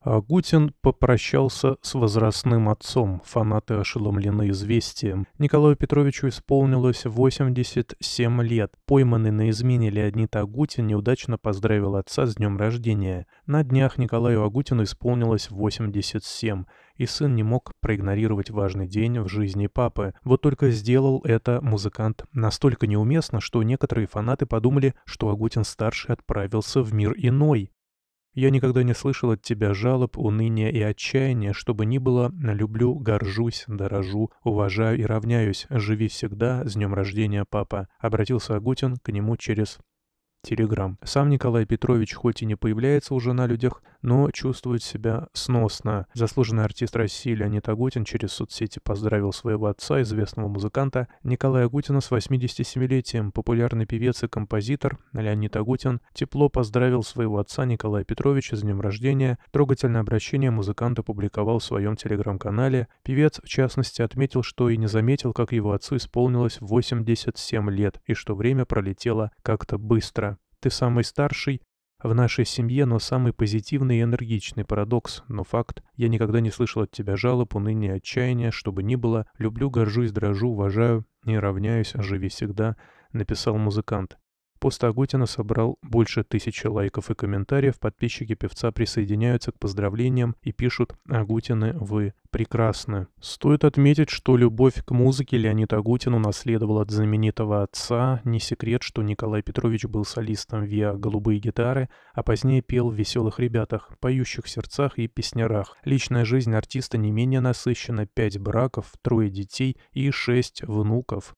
Агутин попрощался с возрастным отцом. Фанаты ошеломлены известием. Николаю Петровичу исполнилось 87 лет. Пойманный на измене Леонид Агутин неудачно поздравил отца с днем рождения. На днях Николаю Агутину исполнилось 87 и сын не мог проигнорировать важный день в жизни папы. Вот только сделал это музыкант настолько неуместно, что некоторые фанаты подумали, что Агутин-старший отправился в мир иной. Я никогда не слышал от тебя жалоб, уныния и отчаяния, чтобы ни было «люблю», «горжусь», «дорожу», «уважаю» и «равняюсь», «живи всегда», «с днем рождения, папа», — обратился Агутин к нему через телеграмм. Сам Николай Петрович хоть и не появляется уже на людях, но чувствует себя сносно. Заслуженный артист России Леонид Агутин через соцсети поздравил своего отца, известного музыканта Николая Агутина с 87-летием. Популярный певец и композитор Леонид Агутин тепло поздравил своего отца Николая Петровича с днем рождения. Трогательное обращение музыкант опубликовал в своем телеграм-канале. Певец, в частности, отметил, что и не заметил, как его отцу исполнилось 87 лет и что время пролетело как-то быстро. Ты самый старший в нашей семье, но самый позитивный и энергичный. Парадокс, но факт. Я никогда не слышал от тебя жалоб, уныния, отчаяния, что бы ни было. Люблю, горжусь, дрожу, уважаю, не равняюсь, а живи всегда», — написал музыкант. Пост Агутина собрал больше тысячи лайков и комментариев. Подписчики певца присоединяются к поздравлениям и пишут «Агутины, вы прекрасны». Стоит отметить, что любовь к музыке Леонид Агутин унаследовал от знаменитого отца. Не секрет, что Николай Петрович был солистом виа «Голубые гитары», а позднее пел в «Веселых ребятах», «Поющих сердцах» и «Песнярах». Личная жизнь артиста не менее насыщена. Пять браков, трое детей и шесть внуков.